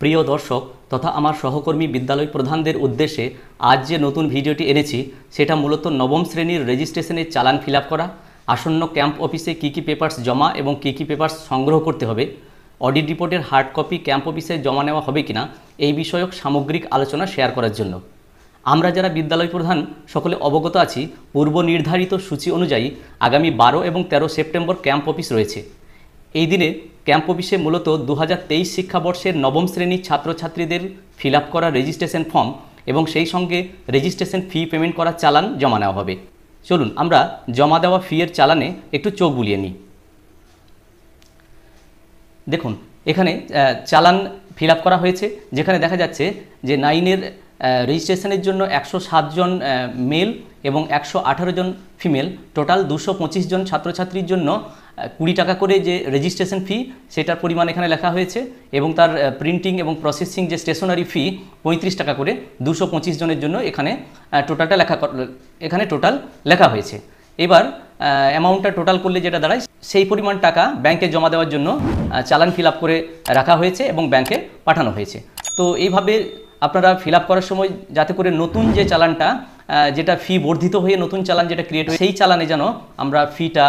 প্রিয় দর্শক তথা আমার সহকর্মী বিদ্যালয় প্রধানদের উদ্দেশ্যে আজ যে নতুন ভিডিওটি এনেছি সেটা মূলত নবম শ্রেণীর রেজিস্ট্রেশনের চালান ফিল করা আসন্ন ক্যাম্প অফিসে কী কী পেপার্স জমা এবং কী কী পেপার্স সংগ্রহ করতে হবে অডিট রিপোর্টের হার্ড কপি ক্যাম্প অফিসে জমা নেওয়া হবে কিনা এই বিষয়ক সামগ্রিক আলোচনা শেয়ার করার জন্য আমরা যারা বিদ্যালয় প্রধান সকলে অবগত আছি পূর্ব নির্ধারিত সূচি অনুযায়ী আগামী বারো এবং ১৩ সেপ্টেম্বর ক্যাম্প অফিস রয়েছে এই দিনে ক্যাম্প অফিসে মূলত দু শিক্ষাবর্ষের নবম শ্রেণীর ছাত্রছাত্রীদের ফিল করা রেজিস্ট্রেশন ফর্ম এবং সেই সঙ্গে রেজিস্ট্রেশন ফি পেমেন্ট করার চালান জমা নেওয়া হবে চলুন আমরা জমা দেওয়া ফিয়ের চালানে একটু চোখ বুলিয়ে নিই দেখুন এখানে চালান ফিল করা হয়েছে যেখানে দেখা যাচ্ছে যে নাইনের রেজিস্ট্রেশনের জন্য একশো জন মেল এবং একশো জন ফিমেল টোটাল দুশো জন ছাত্রছাত্রীর জন্য কুড়ি টাকা করে যে রেজিস্ট্রেশন ফি সেটার পরিমাণ এখানে লেখা হয়েছে এবং তার প্রিন্টিং এবং প্রসেসিং যে স্টেশনারি ফি পঁয়ত্রিশ টাকা করে দুশো পঁচিশ জনের জন্য এখানে টোটালটা লেখা এখানে টোটাল লেখা হয়েছে এবার অ্যামাউন্টটা টোটাল করলে যেটা দাঁড়ায় সেই পরিমাণ টাকা ব্যাংকে জমা দেওয়ার জন্য চালান ফিল করে রাখা হয়েছে এবং ব্যাংকে পাঠানো হয়েছে তো এইভাবে আপনারা ফিল করার সময় যাতে করে নতুন যে চালানটা যেটা ফি বর্ধিত হয়ে নতুন চালান যেটা ক্রিয়েট হয়েছে সেই চালানে যেন আমরা ফিটা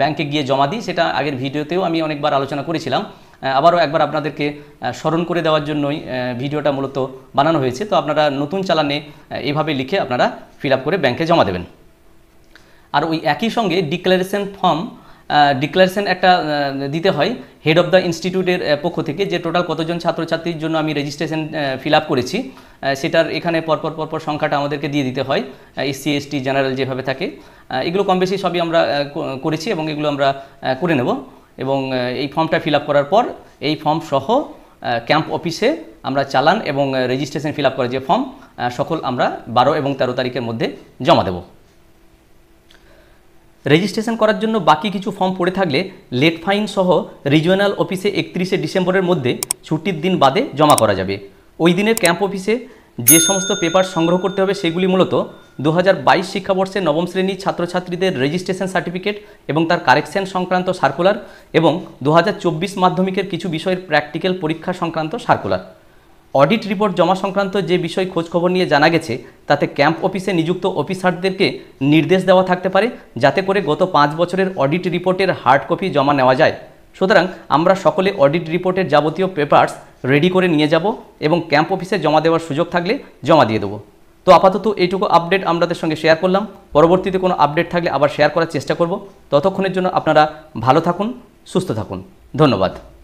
ব্যাংকে গিয়ে জমা দিই সেটা আগের ভিডিওতেও আমি অনেকবার আলোচনা করেছিলাম আবারও একবার আপনাদেরকে স্মরণ করে দেওয়ার জন্যই ভিডিওটা মূলত বানানো হয়েছে তো আপনারা নতুন চালানে এভাবে লিখে আপনারা ফিল করে ব্যাংকে জমা দেবেন আর ওই একই সঙ্গে ডিক্লারেশন ফর্ম ডিক্লারেশন একটা দিতে হয় হেড অফ দ্য ইনস্টিটিউটের পক্ষ থেকে যে টোটাল কতজন ছাত্রছাত্রীর জন্য আমি রেজিস্ট্রেশন ফিল আপ করেছি সেটার এখানে পরপর পরপর সংখ্যাটা আমাদেরকে দিয়ে দিতে হয় এসসি এসটি জেনারেল যেভাবে থাকে এগুলো কম বেশি সবই আমরা করেছি এবং এগুলো আমরা করে নেব এবং এই ফর্মটা ফিল আপ করার পর এই ফর্ম সহ ক্যাম্প অফিসে আমরা চালান এবং রেজিস্ট্রেশন ফিল আপ করার যে ফর্ম সকল আমরা বারো এবং তেরো তারিখের মধ্যে জমা দেবো রেজিস্ট্রেশন করার জন্য বাকি কিছু ফর্ম পড়ে থাকলে লেট ফাইন সহ রিজিওনাল অফিসে একত্রিশে ডিসেম্বরের মধ্যে ছুটির দিন বাদে জমা করা যাবে ওই দিনের ক্যাম্প অফিসে যে সমস্ত পেপার সংগ্রহ করতে হবে সেগুলি মূলত দু হাজার বাইশ শিক্ষাবর্ষে নবম শ্রেণী ছাত্রছাত্রীদের রেজিস্ট্রেশন সার্টিফিকেট এবং তার কারেকশন সংক্রান্ত সার্কুলার এবং দু মাধ্যমিকের কিছু বিষয়ের প্র্যাকটিক্যাল পরীক্ষা সংক্রান্ত সার্কুলার অডিট রিপোর্ট জমা সংক্রান্ত যে বিষয় খোঁজখবর নিয়ে জানা গেছে তাতে ক্যাম্প অফিসে নিযুক্ত অফিসারদেরকে নির্দেশ দেওয়া থাকতে পারে যাতে করে গত পাঁচ বছরের অডিট রিপোর্টের হার্ড কপি জমা নেওয়া যায় সুতরাং আমরা সকলে অডিট রিপোর্টের যাবতীয় পেপার্স রেডি করে নিয়ে যাব এবং ক্যাম্প অফিসে জমা দেওয়ার সুযোগ থাকলে জমা দিয়ে দেবো তো আপাতত এইটুকু আপডেট আপনাদের সঙ্গে শেয়ার করলাম পরবর্তীতে কোনো আপডেট থাকলে আবার শেয়ার করার চেষ্টা করব ততক্ষণের জন্য আপনারা ভালো থাকুন সুস্থ থাকুন ধন্যবাদ